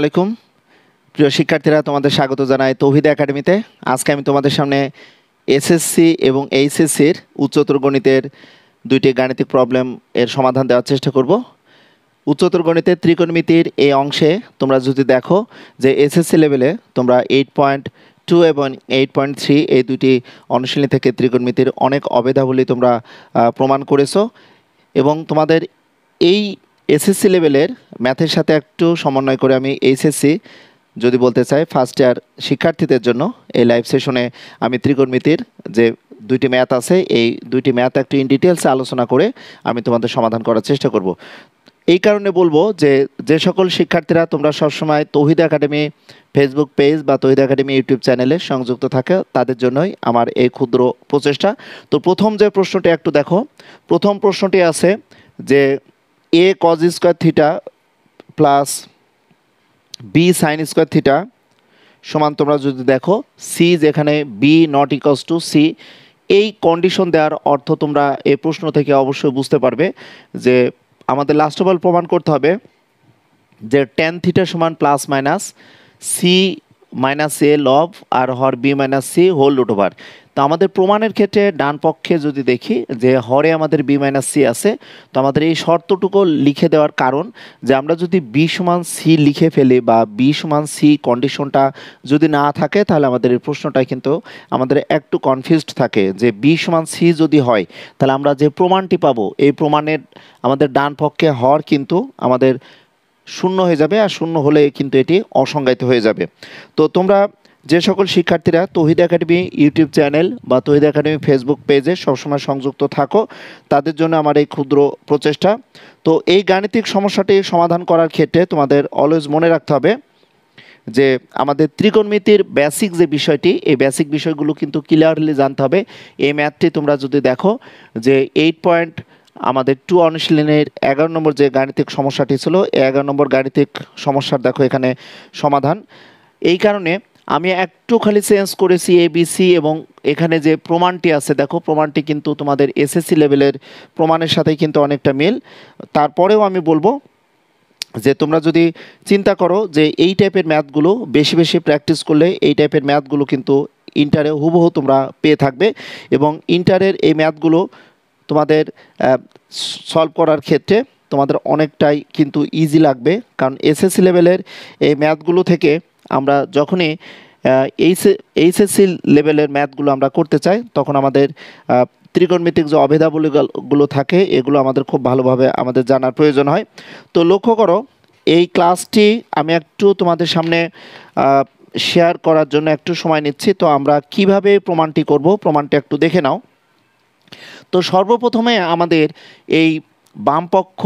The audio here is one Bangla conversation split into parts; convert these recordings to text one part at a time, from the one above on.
আলাইকুম প্রিয় শিক্ষার্থীরা তোমাদের স্বাগত জানাই তৌহিদ একাডেমিতে আজকে আমি তোমাদের সামনে এসএসসি এবং এইচএসসির উচ্চতর গণিতের দুইটি গাণিতিক প্রবলেম এর সমাধান দেওয়ার চেষ্টা করব উচ্চতর গণিতের ত্রিকোণমিতির এই অংশে তোমরা যদি দেখো যে এসএসসি লেভেলে তোমরা এইট পয়েন্ট টু এবং এইট পয়েন্ট থ্রি এই দুটি অনুশীলনী থেকে ত্রিকোণমিতির অনেক অবেধাবলী তোমরা প্রমাণ করেছো এবং তোমাদের এই এসএসসি লেভেলের ম্যাথের সাথে একটু সমন্বয় করে আমি এইচএসসি যদি বলতে চাই ফার্স্ট ইয়ার শিক্ষার্থীদের জন্য এই লাইভ সেশনে আমি ত্রিকোণমিতির যে দুইটি ম্যাথ আছে এই দুইটি ম্যাথ একটু ইন ডিটেলসে আলোচনা করে আমি তোমাদের সমাধান করার চেষ্টা করব এই কারণে বলবো যে যে সকল শিক্ষার্থীরা তোমরা সবসময় তহিদ একাডেমি ফেসবুক পেজ বা তহিদ একাডেমি ইউটিউব চ্যানেলে সংযুক্ত থাকে তাদের জন্যই আমার এই ক্ষুদ্র প্রচেষ্টা তো প্রথম যে প্রশ্নটি একটু দেখো প্রথম প্রশ্নটি আছে যে a cos square theta plus b sine square theta সমান তোমরা যদি দেখো সি যেখানে b not equals to c এই কন্ডিশন দেওয়ার অর্থ তোমরা এ প্রশ্ন থেকে অবশ্যই বুঝতে পারবে যে আমাদের লাস্ট অফ অল প্রমাণ করতে হবে যে টেন থিটা সমান plus minus c minus L of আর হর b minus c whole root over তো আমাদের প্রমাণের ক্ষেত্রে ডান পক্ষে যদি দেখি যে হরে আমাদের বি মাইনাস সি আছে তো আমাদের এই শর্তটুকু লিখে দেওয়ার কারণ যে আমরা যদি বি সমান সি লিখে ফেলি বা বি সমান সি কন্ডিশনটা যদি না থাকে তাহলে আমাদের এই প্রশ্নটা কিন্তু আমাদের একটু কনফিউজড থাকে যে বি সমান সি যদি হয় তাহলে আমরা যে প্রমাণটি পাবো এই প্রমাণের আমাদের ডান পক্ষে হর কিন্তু আমাদের শূন্য হয়ে যাবে আর শূন্য হলে কিন্তু এটি অসংজ্ঞায়িত হয়ে যাবে তো তোমরা যে সকল শিক্ষার্থীরা তহিদ একাডেমি ইউটিউব চ্যানেল বা তহিদ একাডেমি ফেসবুক পেজে সবসময় সংযুক্ত থাকো তাদের জন্য আমার এই ক্ষুদ্র প্রচেষ্টা তো এই গাণিতিক সমস্যাটি সমাধান করার ক্ষেত্রে তোমাদের অলওয়েজ মনে রাখতে হবে যে আমাদের ত্রিকোণমিতির বেসিক যে বিষয়টি এই বেসিক বিষয়গুলো কিন্তু ক্লিয়ারলি জানতে হবে এই ম্যাথটি তোমরা যদি দেখো যে এইট পয়েন্ট আমাদের টু অনুশীলনের এগারো নম্বর যে গাণিতিক সমস্যাটি ছিল এগারো নম্বর গাণিতিক সমস্যার দেখো এখানে সমাধান এই কারণে আমি একটু খালি চেঞ্জ করেছি এবিসি এবং এখানে যে প্রমাণটি আছে দেখো প্রমাণটি কিন্তু তোমাদের এসএসসি লেভেলের প্রমাণের সাথেই কিন্তু অনেকটা মিল তারপরেও আমি বলবো যে তোমরা যদি চিন্তা করো যে এই টাইপের ম্যাথগুলো বেশি বেশি প্র্যাকটিস করলে এই টাইপের ম্যাথগুলো কিন্তু ইন্টারে হুবহু তোমরা পেয়ে থাকবে এবং ইন্টারের এই ম্যাথগুলো তোমাদের সলভ করার ক্ষেত্রে তোমাদের অনেকটাই কিন্তু ইজি লাগবে কারণ এসএসসি লেভেলের এই ম্যাথগুলো থেকে আমরা যখনই এইচএসসি লেভেলের ম্যাথগুলো আমরা করতে চাই তখন আমাদের ত্রিকোণমিত্রিক যে অভেদাবলীগুলো থাকে এগুলো আমাদের খুব ভালোভাবে আমাদের জানার প্রয়োজন হয় তো লক্ষ্য করো এই ক্লাসটি আমি একটু তোমাদের সামনে শেয়ার করার জন্য একটু সময় নিচ্ছি তো আমরা কিভাবে প্রমাণটি করব প্রমাণটি একটু দেখে নাও তো সর্বপ্রথমে আমাদের এই বামপক্ষ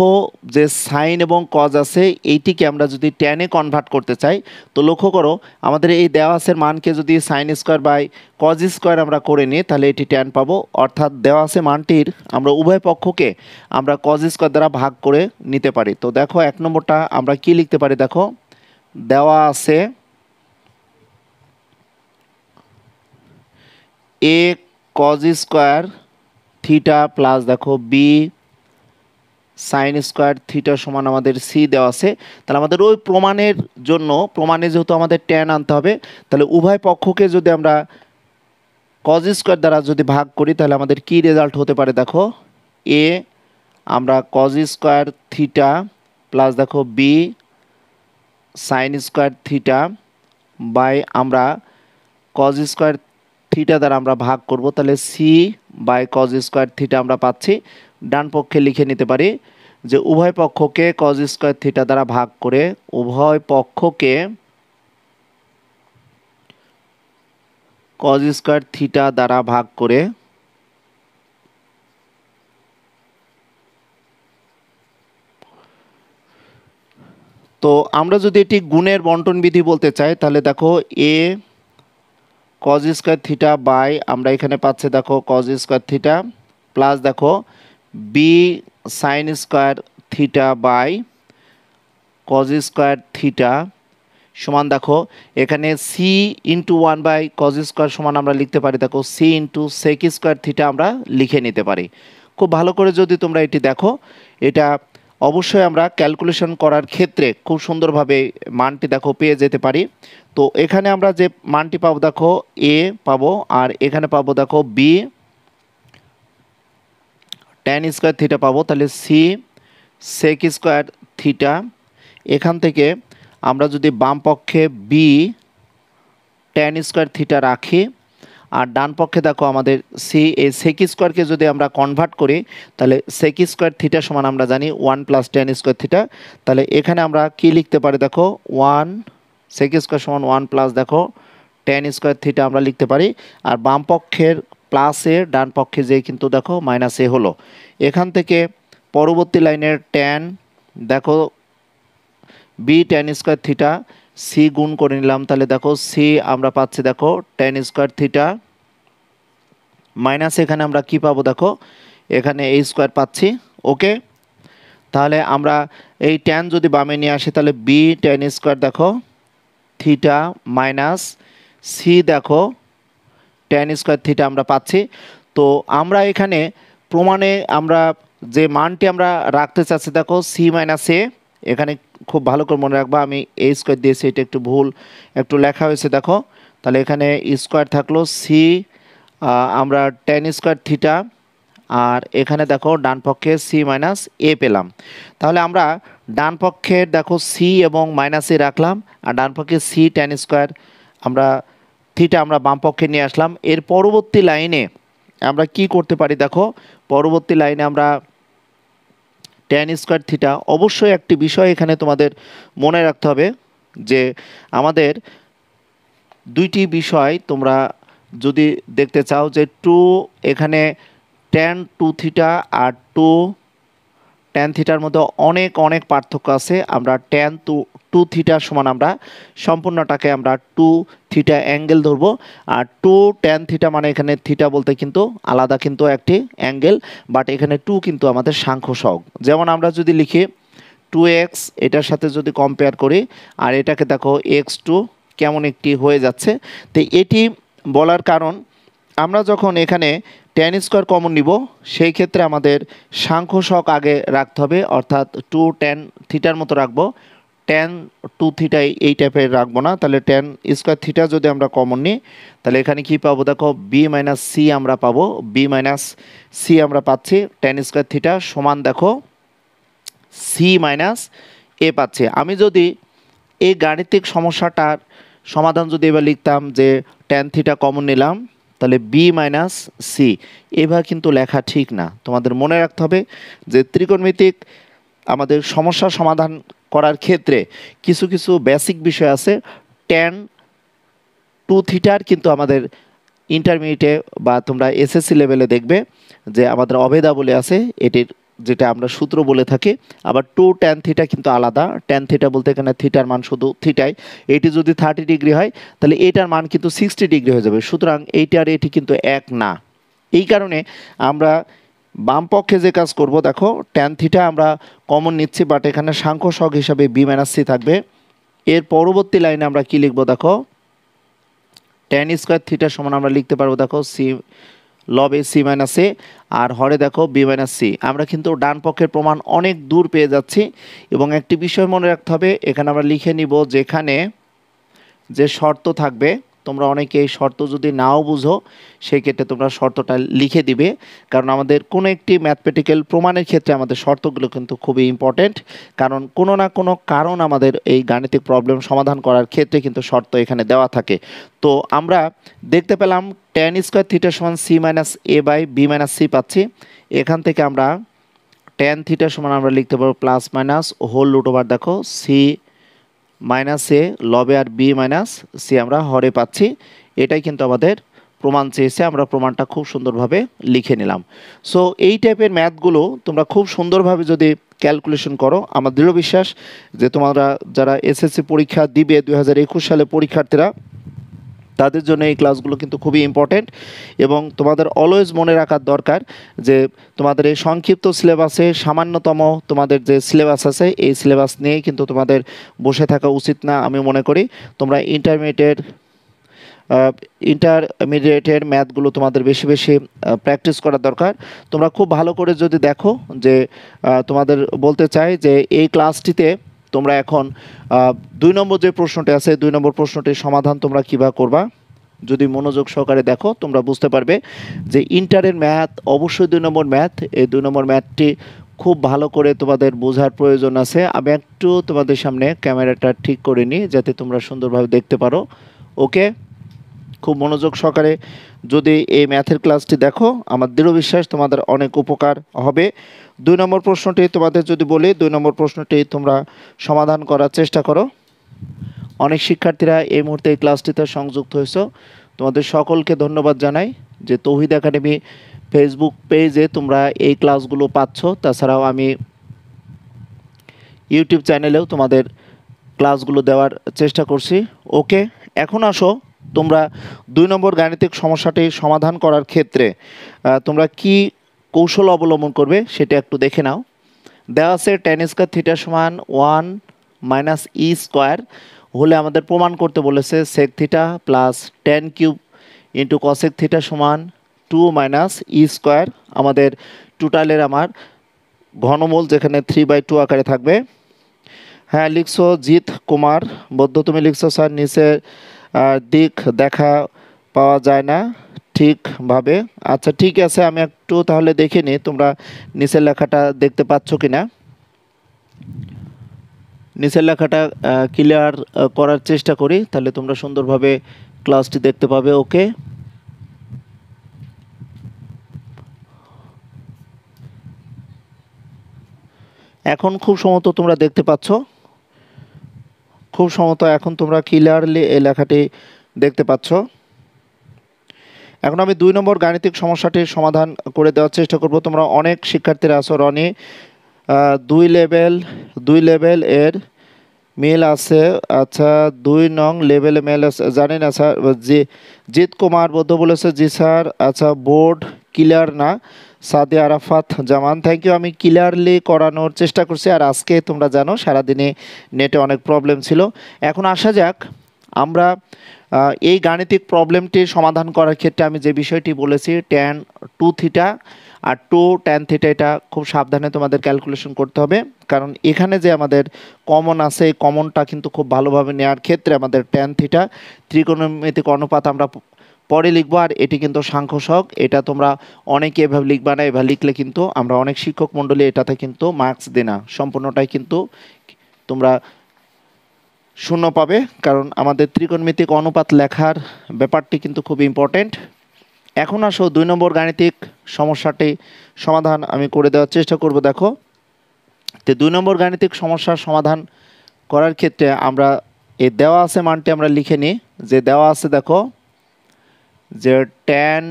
যে সাইন এবং কজ আছে এইটিকে আমরা যদি ট্যানে কনভার্ট করতে চাই তো লক্ষ্য করো আমাদের এই দেওয়াসের মানকে যদি sine square by cos square আমরা করে নিই তাহলে এটি ট্যান পাবো অর্থাৎ দেওয়াসে মানটির আমরা উভয় পক্ষকে আমরা কজ স্কোয়ার দ্বারা ভাগ করে নিতে পারি তো দেখো এক নম্বরটা আমরা কি লিখতে পারি দেখো দেওয়া আছে a cos square theta plus দেখো বি সাইন স্কোয়ার থিটা সমান আমাদের সি দেওয়া আছে তাহলে আমাদের ওই প্রমাণের জন্য প্রমাণে যেহেতু আমাদের ট্যান আনতে হবে তাহলে উভয় পক্ষকে যদি আমরা কজ স্কোয়ার দ্বারা যদি ভাগ করি তাহলে আমাদের কি রেজাল্ট হতে পারে দেখো এ আমরা কজ স্কোয়ার থিটা প্লাস দেখো b sine square theta by আমরা কজ স্কোয়ার থিটা দ্বারা আমরা ভাগ করব তাহলে c by cos square theta আমরা পাচ্ছি ডান পক্ষে লিখে নিতে পারি যে উভয় পক্ষকে কজ স্কোয়ার থিটা দ্বারা ভাগ করে উভয় পক্ষকে কজ স্কোয়ার থিটা দ্বারা ভাগ করে তো আমরা যদি এটি গুণের বন্টন বিধি বলতে চাই তাহলে দেখো a cos square theta by আমরা এখানে পাচ্ছি দেখো কজ স্কোয়ার থিটা প্লাস দেখো b sine square theta by cos square theta সমান দেখো এখানে c into one by cos square সমান আমরা লিখতে পারি দেখো c into sec square theta আমরা লিখে নিতে পারি খুব ভালো করে যদি তোমরা এটি দেখো এটা অবশ্যই আমরা ক্যালকুলেশন করার ক্ষেত্রে খুব সুন্দরভাবে মানটি দেখো পেয়ে যেতে পারি তো এখানে আমরা যে মানটি পাবো দেখো এ পাবো আর এখানে পাবো দেখো বি ট্যান স্কোয়ার থিটা পাবো তাহলে সি সেক স্কোয়ার থিটা এখান থেকে আমরা যদি বাম পক্ষে বি ট্যান স্কোয়ার থিটা রাখি আর ডান পক্ষে দেখো আমাদের সি এই সেকি স্কোয়ারকে যদি আমরা কনভার্ট করি তাহলে সেকি স্কোয়ার থিটা সমান আমরা জানি one plus tan square theta তাহলে এখানে আমরা কি লিখতে পারি দেখো ওয়ান সেকি স্কোয়ার সমান ওয়ান প্লাস দেখো টেন স্কোয়ার থিটা আমরা লিখতে পারি আর বাম পক্ষের প্লাস এ ডান পক্ষে যে কিন্তু দেখো মাইনাস এ হলো এখান থেকে পরবর্তী লাইনের টেন দেখো B tan square theta C গুণ করে নিলাম তাহলে দেখো সি আমরা পাচ্ছি দেখো টেন স্কোয়ার থিটা মাইনাস এখানে আমরা কি পাবো দেখো এখানে এই স্কোয়ার পাচ্ছি ওকে তাহলে আমরা এই ট্যান যদি বামে নিয়ে আসি তাহলে বি ট্যান স্কোয়ার দেখো থিটা মাইনাস সি দেখো ট্যান স্কোয়ার থিটা আমরা পাচ্ছি তো আমরা এখানে প্রমাণে আমরা যে মানটি আমরা রাখতে চাচ্ছি দেখো সি মাইনাস এ এখানে খুব ভালো করে মনে রাখবা আমি এ স্কোয়ার দিয়েছি এটা একটু ভুল একটু লেখা হয়েছে দেখো তাহলে এখানে স্কোয়ার থাকলো সি আমরা টেন স্কোয়ার থিটা আর এখানে দেখো ডান পক্ষে সি মাইনাস এ পেলাম তাহলে আমরা ডান পক্ষের দেখো সি এবং মাইনাস এ রাখলাম আর ডান পক্ষে সি টেন স্কোয়ার আমরা থিটা আমরা বাম পক্ষে নিয়ে আসলাম এর পরবর্তী লাইনে আমরা কি করতে পারি দেখো পরবর্তী লাইনে আমরা টেন স্কোয়ার থিটা অবশ্যই একটি বিষয় এখানে তোমাদের মনে রাখতে হবে যে আমাদের দুইটি বিষয় তোমরা যদি দেখতে চাও যে টু এখানে টেন টু থিটা আর টু টেন থিটার মধ্যে অনেক অনেক পার্থক্য আছে আমরা টেন টু টু থিটার সমান আমরা সম্পূর্ণটাকে আমরা টু থিটা অ্যাঙ্গেল ধরব আর টু টেন থিটা মানে এখানে থিটা বলতে কিন্তু আলাদা কিন্তু একটি অ্যাঙ্গেল বাট এখানে টু কিন্তু আমাদের সাংখ্য সহগ যেমন আমরা যদি লিখি টু এক্স এটার সাথে যদি কম্পেয়ার করি আর এটাকে দেখো এক্স টু কেমন একটি হয়ে যাচ্ছে তো এটি বলার কারণ আমরা যখন এখানে টেন স্কোয়ার কমন নিব সেই ক্ষেত্রে আমাদের সাংখ্য শখ আগে রাখতে হবে অর্থাৎ টু টেন থিটার মতো রাখবো টেন টু থিটা এই টাইপের রাখবো না তাহলে টেন স্কোয়ার থিটা যদি আমরা কমন নিই তাহলে এখানে কি পাবো দেখো বি মাইনাস সি আমরা পাবো বি মাইনাস সি আমরা পাচ্ছি টেন স্কোয়ার থিটা সমান দেখো সি মাইনাস এ পাচ্ছি আমি যদি এই গাণিতিক সমস্যাটার সমাধান যদি এবার লিখতাম যে টেন থিটা কমন নিলাম তাহলে বি মাইনাস সি এভাবে কিন্তু লেখা ঠিক না তোমাদের মনে রাখতে হবে যে ত্রিকোণমিতিক আমাদের সমস্যা সমাধান করার ক্ষেত্রে কিছু কিছু বেসিক বিষয় আছে টেন টু থিটার কিন্তু আমাদের ইন্টারমিডিয়েটে বা তোমরা এসএসসি লেভেলে দেখবে যে আমাদের অভেদা বলে আছে এটির যেটা আমরা সূত্র বলে থাকি আবার টু ট্যান থিটা কিন্তু আলাদা ট্যান থিটা বলতে এখানে থিটার মান শুধু থিটাই এটি যদি থার্টি ডিগ্রি হয় তাহলে এটার মান কিন্তু সিক্সটি ডিগ্রি হয়ে যাবে সুতরাং এইটা আর এটি কিন্তু এক না এই কারণে আমরা বাম পক্ষে যে কাজ করব দেখো ট্যান থিটা আমরা কমন নিচ্ছি বাট এখানে সাংখ্য শখ হিসাবে বি মাইনাস সি থাকবে এর পরবর্তী লাইনে আমরা কি লিখবো দেখো ট্যান স্কোয়ার থিটার সমান আমরা লিখতে পারবো দেখো সি লব এ সি মাইনাস এ আর হরে দেখো বি মাইনাস সি আমরা কিন্তু ডান পক্ষের প্রমাণ অনেক দূর পেয়ে যাচ্ছি এবং একটি বিষয় মনে রাখতে হবে এখানে আমরা লিখে নিব যেখানে যে শর্ত থাকবে তোমরা অনেকে এই শর্ত যদি নাও বুঝো সেই ক্ষেত্রে তোমরা শর্তটা লিখে দিবে কারণ আমাদের কোনো একটি ম্যাথমেটিক্যাল প্রমাণের ক্ষেত্রে আমাদের শর্তগুলো কিন্তু খুবই ইম্পর্ট্যান্ট কারণ কোনো না কোনো কারণ আমাদের এই গাণিতিক প্রবলেম সমাধান করার ক্ষেত্রে কিন্তু শর্ত এখানে দেওয়া থাকে তো আমরা দেখতে পেলাম ট্যান স্কোয়ার থিটার সমান C minus A by B minus C পাচ্ছি এখান থেকে আমরা ট্যান থিটার সমান আমরা লিখতে পারবো plus minus whole root over দেখো সি মাইনাস এ লবে আর বি মাইনাস সি আমরা হরে পাচ্ছি এটাই কিন্তু আমাদের প্রমাণ চেয়েছে আমরা প্রমাণটা খুব সুন্দরভাবে লিখে নিলাম সো এই টাইপের ম্যাথগুলো তোমরা খুব সুন্দরভাবে যদি ক্যালকুলেশন করো আমার দৃঢ় বিশ্বাস যে তোমরা যারা এসএসসি পরীক্ষা দিবে দুই সালে পরীক্ষার্থীরা তাদের জন্য এই ক্লাসগুলো কিন্তু খুবই ইম্পর্টেন্ট এবং তোমাদের অলওয়েজ মনে রাখার দরকার যে তোমাদের এই সংক্ষিপ্ত সিলেবাসে সামান্যতম তোমাদের যে সিলেবাস আছে এই সিলেবাস নিয়ে কিন্তু তোমাদের বসে থাকা উচিত না আমি মনে করি তোমরা ইন্টারমিডিয়েট ইন্টারমিডিয়েটের ম্যাথগুলো তোমাদের বেশি বেশি প্র্যাকটিস করা দরকার তোমরা খুব ভালো করে যদি দেখো যে তোমাদের বলতে চাই যে এই ক্লাসটিতে তোমরা এখন দুই নম্বর যে প্রশ্নটি আছে দুই নম্বর প্রশ্নটির সমাধান তোমরা কিবা করবা যদি মনোযোগ সহকারে দেখো তোমরা বুঝতে পারবে যে ইন্টারের ম্যাথ অবশ্যই দুই নম্বর ম্যাথ এই দুই নম্বর ম্যাথটি খুব ভালো করে তোমাদের বোঝার প্রয়োজন আছে আমি একটু তোমাদের সামনে ক্যামেরাটা ঠিক করে নিই যাতে তোমরা সুন্দরভাবে দেখতে পারো ওকে খুব মনোযোগ সহকারে যদি এই ম্যাথের ক্লাসটি দেখো আমার দৃঢ় বিশ্বাস তোমাদের অনেক উপকার হবে দুই নম্বর প্রশ্নটি তোমাদের যদি বলি দুই নম্বর প্রশ্নটি তোমরা সমাধান করার চেষ্টা করো অনেক শিক্ষার্থীরা এই মুহূর্তে এই ক্লাসটিতে সংযুক্ত হয়েছ তোমাদের সকলকে ধন্যবাদ জানাই যে তৌহিদ একাডেমি ফেসবুক পেজে তোমরা এই ক্লাসগুলো পাচ্ছ তাছাড়াও আমি ইউটিউব চ্যানেলেও তোমাদের ক্লাসগুলো দেওয়ার চেষ্টা করছি ওকে এখন আসো তোমরা দুই নম্বর গাণিতিক সমস্যাটি সমাধান করার ক্ষেত্রে তোমরা কি কৌশল অবলম্বন করবে সেটা একটু দেখে নাও দেওয়া আছে টেন স্কোয়ার থিটার সমান ওয়ান মাইনাস ই স্কোয়ার হলে আমাদের প্রমাণ করতে বলেছে sec theta plus tan cube into cosec theta সমান টু মাইনাস ই স্কোয়ার আমাদের টোটালের আমার ঘনমূল যেখানে থ্রি বাই টু আকারে থাকবে হ্যাঁ লিখছো জিৎ কুমার বৌদ্ধ তুমি লিখছো স্যার নিচে দিক দেখা পাওয়া যায় না ঠিকভাবে আচ্ছা ঠিক আছে আমি একটু তাহলে দেখে নিই তোমরা নিচের লেখাটা দেখতে পাচ্ছ কি না নিচের লেখাটা ক্লিয়ার করার চেষ্টা করি তাহলে তোমরা সুন্দরভাবে ক্লাসটি দেখতে পাবে ওকে এখন খুব সম্ভবত তোমরা দেখতে পাচ্ছ খুব সমত এখন তোমরা ক্লিয়ারলি এই লেখাটি দেখতে পাচ্ছ এখন আমি দুই নম্বর গাণিতিক সমস্যাটির সমাধান করে দেওয়ার চেষ্টা করব তোমরা অনেক শিক্ষার্থীরা আছো রনি দুই লেভেল দুই লেভেল এর মেল আছে আচ্ছা দুই নং লেভেলে মেল আছে জানেন আচ্ছা স্যার জিৎ কুমার বৌদ্ধ বলেছে জি স্যার আচ্ছা বোর্ড ক্লিয়ার না সাদে আরাফাত জামান থ্যাংক ইউ আমি ক্লিয়ারলি করানোর চেষ্টা করছি আর আজকে তোমরা জানো সারাদিনে নেটে অনেক প্রবলেম ছিল এখন আসা যাক আমরা এই গাণিতিক প্রবলেমটি সমাধান করার ক্ষেত্রে আমি যে বিষয়টি বলেছি ট্যান টু থিটা আর টু ট্যান থিটা এটা খুব সাবধানে তোমাদের ক্যালকুলেশন করতে হবে কারণ এখানে যে আমাদের কমন আছে এই কমনটা কিন্তু খুব ভালোভাবে নেওয়ার ক্ষেত্রে আমাদের ট্যান থিটা ত্রিকোণমিতিক অনুপাত আমরা পরে লিখবো আর এটি কিন্তু সাংখ্যসক এটা তোমরা অনেকে এভাবে লিখবা না এভাবে লিখলে কিন্তু আমরা অনেক শিক্ষক মণ্ডলী এটাতে কিন্তু মার্কস দেয় না সম্পূর্ণটাই কিন্তু তোমরা শূন্য পাবে কারণ আমাদের ত্রিকোণমিতিক অনুপাত লেখার ব্যাপারটি কিন্তু খুব ইম্পর্টেন্ট এখন আসো দুই নম্বর গাণিতিক সমস্যাটি সমাধান আমি করে দেওয়ার চেষ্টা করব দেখো তো দুই নম্বর গাণিতিক সমস্যার সমাধান করার ক্ষেত্রে আমরা এ দেওয়া আছে মানটি আমরা লিখে নিই যে দেওয়া আছে দেখো যে ট্যান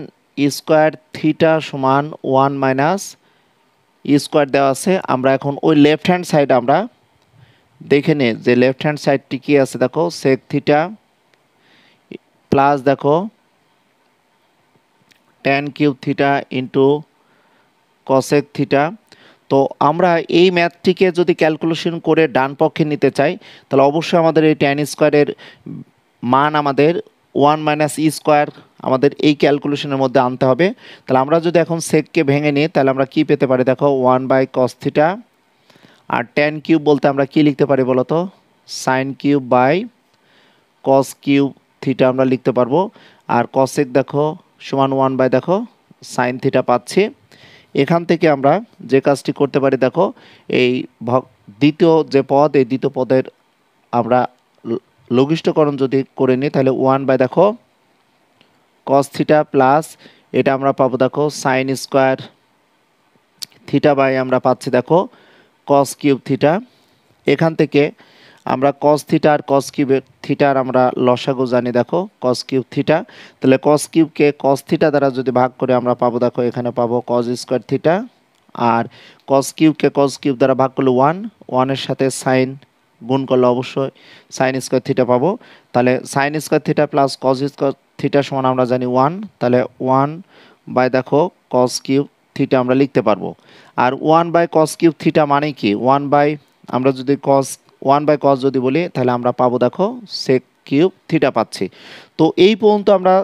স্কোয়ার থিটা সমান ওয়ান মাইনাস স্কোয়ার দেওয়া আছে আমরা এখন ওই লেফট হ্যান্ড সাইড আমরা দেখে নিই যে লেফট হ্যান্ড সাইডটি কী আছে দেখো সেক থিটা প্লাস দেখো tan cube theta into cosec theta তো আমরা এই ম্যাথটিকে যদি ক্যালকুলেশন করে ডান পক্ষে নিতে চাই তাহলে অবশ্যই আমাদের এই ট্যান স্কোয়ারের মান আমাদের ওয়ান মাইনাস ই স্কোয়ার আমাদের এই ক্যালকুলেশনের মধ্যে আনতে হবে তাহলে আমরা যদি এখন সেককে ভেঙে নিই তাহলে আমরা কি পেতে পারি দেখো ওয়ান বাই কস্থিটা আর টেন কিউব বলতে আমরা কি লিখতে পারি বলো তো sine cube by cos cube theta আমরা লিখতে পারবো আর কসেক দেখো সমান ওয়ান বাই দেখো সাইন থিটা পাচ্ছি এখান থেকে আমরা যে কাজটি করতে পারি দেখো এই ভ দ্বিতীয় যে পদ এই দ্বিতীয় পদের আমরা লঘিষ্ঠকরণ যদি করে নিই তাহলে ওয়ান বাই দেখো কস থিটা প্লাস এটা আমরা পাবো দেখো সাইন স্কোয়ার থিটা বাই আমরা পাচ্ছি দেখো কস কিউব থিটা এখান থেকে আমরা কস থিটা আর কস কিউবের থিটার আমরা লসাগু জানি দেখো কস কিউব থিটা তাহলে কস কিউবকে কস থিটা দ্বারা যদি ভাগ করে আমরা পাবো দেখো এখানে পাবো কস স্কোয়ার থিটা আর কস কিউবকে কস কিউব দ্বারা ভাগ করলে ওয়ান ওয়ানের সাথে সাইন গুণ করলে অবশ্যই সাইন স্কোয়ার থিটা পাবো তাহলে sine square theta plus cos square theta সমান আমরা জানি ওয়ান তাহলে ওয়ান বাই দেখো কজ কিউব থিটা আমরা লিখতে পারবো আর one by cos cube theta মানে কি ওয়ান বাই আমরা যদি কজ ওয়ান বাই কজ যদি বলি তাহলে আমরা পাবো দেখো সেক কিউব থিটা পাচ্ছি তো এই পর্যন্ত আমরা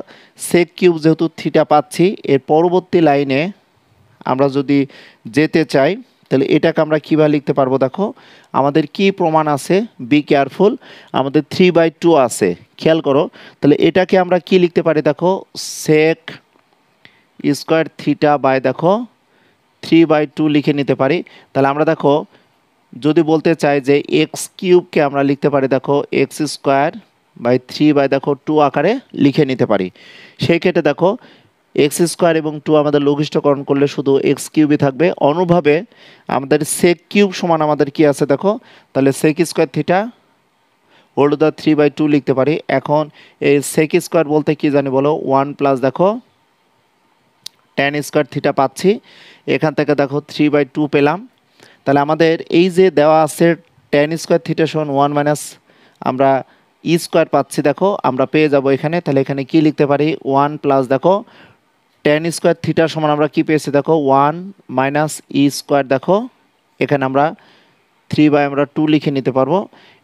সেক কিউব যেহেতু থিটা পাচ্ছি এর পরবর্তী লাইনে আমরা যদি যেতে চাই তাহলে এটাকে আমরা কীভাবে লিখতে পারবো দেখো আমাদের কি প্রমাণ আছে বি কেয়ারফুল আমাদের থ্রি বাই টু আছে খেয়াল করো তাহলে এটাকে আমরা কি লিখতে পারি দেখো সেক স্কোয়ার থ্রিটা বাই দেখো থ্রি বাই টু লিখে নিতে পারি তাহলে আমরা দেখো যদি বলতে চাই যে এক্স কিউবকে আমরা লিখতে পারি দেখো X square by three by দেখো টু আকারে লিখে নিতে পারি সেই ক্ষেত্রে দেখো এক্স স্কোয়ার এবং টু আমাদের লঘিষ্ঠকরণ করলে শুধু এক্স কিউবই থাকবে অনুভাবে আমাদের সেক কিউব সমান আমাদের কি আছে দেখো তাহলে sec square theta hold the three by two লিখতে পারি এখন এই সেক স্কোয়ার বলতে কি জানি বলো ওয়ান প্লাস দেখো ট্যান স্কোয়ার থিটা পাচ্ছি এখান থেকে দেখো থ্রি বাই টু পেলাম তাহলে আমাদের এই যে দেওয়া আছে ট্যান স্কোয়ার থিটা সমান ওয়ান মাইনাস আমরা ই e স্কোয়ার পাচ্ছি দেখো আমরা পেয়ে যাব এখানে তাহলে এখানে কি লিখতে পারি ওয়ান প্লাস দেখো টেন স্কোয়ার থিটার সমান আমরা কী পেয়েছি দেখো ওয়ান মাইনাস ই স্কোয়ার দেখো এখানে আমরা থ্রি বাই আমরা টু লিখে নিতে পারবো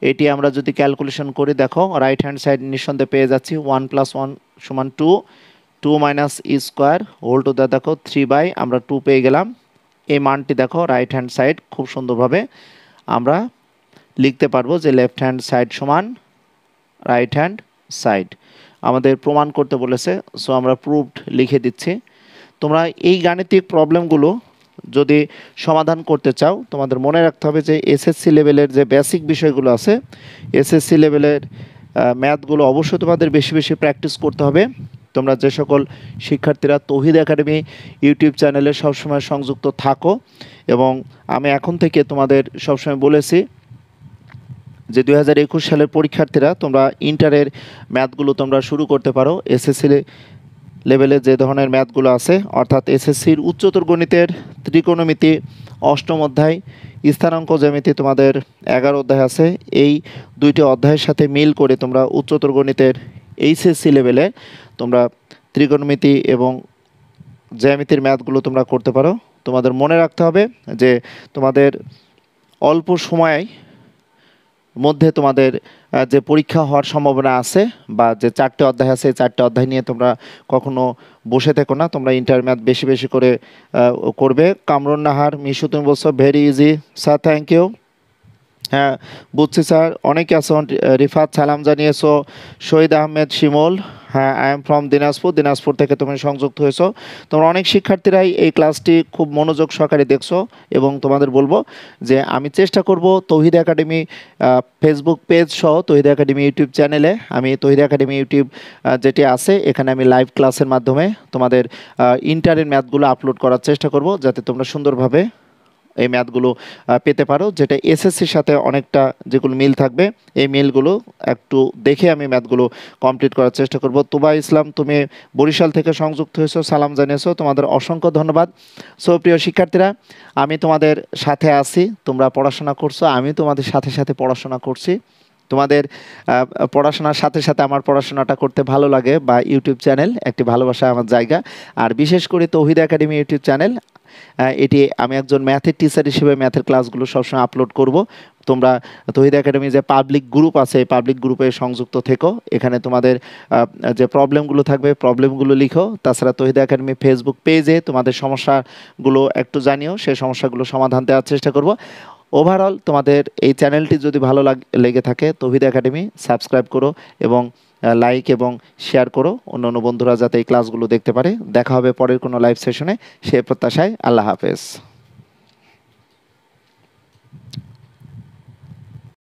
এটি আমরা যদি ক্যালকুলেশন করি দেখো রাইট হ্যান্ড সাইড নিঃসন্দেহে পেয়ে যাচ্ছি ওয়ান প্লাস ওয়ান সমান two two minus E square whole to the দেখো থ্রি বাই আমরা টু পেয়ে গেলাম এই মানটি দেখো রাইট হ্যান্ড সাইড খুব সুন্দরভাবে আমরা লিখতে পারবো যে লেফট হ্যান্ড সাইড সমান রাইট হ্যান্ড সাইড আমাদের প্রমাণ করতে বলেছে সো আমরা প্রুভড লিখে দিচ্ছি তোমরা এই গাণিতিক প্রবলেমগুলো যদি সমাধান করতে চাও তোমাদের মনে রাখতে হবে যে এসএসসি লেভেলের যে বেসিক বিষয়গুলো আছে এসএসসি লেভেলের ম্যাথগুলো অবশ্যই তোমাদের বেশি বেশি প্র্যাকটিস করতে হবে তোমরা যে সকল শিক্ষার্থীরা তহিদ একাডেমি ইউটিউব চ্যানেলে সবসময় সংযুক্ত থাকো এবং আমি এখন থেকে তোমাদের সবসময় বলেছি যে দুই সালের পরীক্ষার্থীরা তোমরা ইন্টারের ম্যাথগুলো তোমরা শুরু করতে পারো এসএসসি লেভেলে যে ধরনের ম্যাথগুলো আছে অর্থাৎ এসএসসির উচ্চতর গণিতের ত্রিকোণমিতি অষ্টম অধ্যায় স্থানাঙ্ক জ্যামিতি তোমাদের এগারো অধ্যায় আছে এই দুইটি অধ্যায়ের সাথে মিল করে তোমরা উচ্চতর গণিতের এইচএসসি লেভেলে তোমরা ত্রিকোণমিতি এবং জ্যামিতির ম্যাথগুলো তোমরা করতে পারো তোমাদের মনে রাখতে হবে যে তোমাদের অল্প সময়ে মধ্যে তোমাদের যে পরীক্ষা হওয়ার সম্ভাবনা আছে বা যে চারটে অধ্যায় আছে চারটে অধ্যায় নিয়ে তোমরা কখনো বসে থেকো না তোমরা ইন্টারম্যাথ বেশি বেশি করে করবে কামরুন নাহার মিশু তুমি বলছো very easy sir thank you হ্যাঁ বুঝছি স্যার অনেকে আছো রিফাত সালাম জানিয়েছো শহীদ আহমেদ শিমল হ্যাঁ I am from Dinajpur Dinajpur থেকে তুমি সংযুক্ত হয়েছ তোমরা অনেক শিক্ষার্থীরাই এই ক্লাসটি খুব মনোযোগ সহকারে দেখছো এবং তোমাদের বলবো যে আমি চেষ্টা করব তহিদ একাডেমি ফেসবুক পেজ সহ তহিদ একাডেমি ইউটিউব চ্যানেলে আমি তহিদ একাডেমি ইউটিউব যেটি আছে এখানে আমি লাইভ ক্লাসের মাধ্যমে তোমাদের ইন্টারের ম্যাথগুলো আপলোড করার চেষ্টা করব যাতে তোমরা সুন্দরভাবে এই ম্যাথগুলো পেতে পারো যেটা এসএসসির সাথে অনেকটা যেগুলো মিল থাকবে এই মিলগুলো একটু দেখে আমি ম্যাথগুলো কমপ্লিট করার চেষ্টা করব তোবা ইসলাম তুমি বরিশাল থেকে সংযুক্ত হয়েছো সালাম জানিয়েছো তোমাদের অসংখ্য ধন্যবাদ সো প্রিয় শিক্ষার্থীরা আমি তোমাদের সাথে আছি তোমরা পড়াশোনা করছো আমি তোমাদের সাথে সাথে পড়াশোনা করছি তোমাদের পড়াশোনার সাথে সাথে আমার পড়াশোনাটা করতে ভালো লাগে বা ইউটিউব চ্যানেল একটি ভালোবাসা আমার জায়গা আর বিশেষ করে তৌহিদ একাডেমি ইউটিউব চ্যানেল এটি আমি একজন ম্যাথের টিচার হিসেবে ম্যাথের ক্লাসগুলো সবসময় আপলোড করব তোমরা তহিদ একাডেমি যে পাবলিক গ্রুপ আছে এই পাবলিক গ্রুপে সংযুক্ত থেকো এখানে তোমাদের যে প্রবলেমগুলো থাকবে প্রবলেমগুলো লিখো তাছাড়া তহিদ একাডেমি ফেসবুক পেজে তোমাদের সমস্যাগুলো একটু জানিও সেই সমস্যাগুলো সমাধান দেওয়ার চেষ্টা করব ওভারঅল তোমাদের এই চ্যানেলটি যদি ভালো লেগে থাকে তভিদ একাডেমি সাবস্ক্রাইব করো এবং লাইক এবং শেয়ার করো অন্য অন্য বন্ধুরা যাতে এই ক্লাসগুলো দেখতে পারে দেখা হবে পরের কোনো লাইভ সেশনে সে প্রত্যাশায় আল্লাহ হাফেজ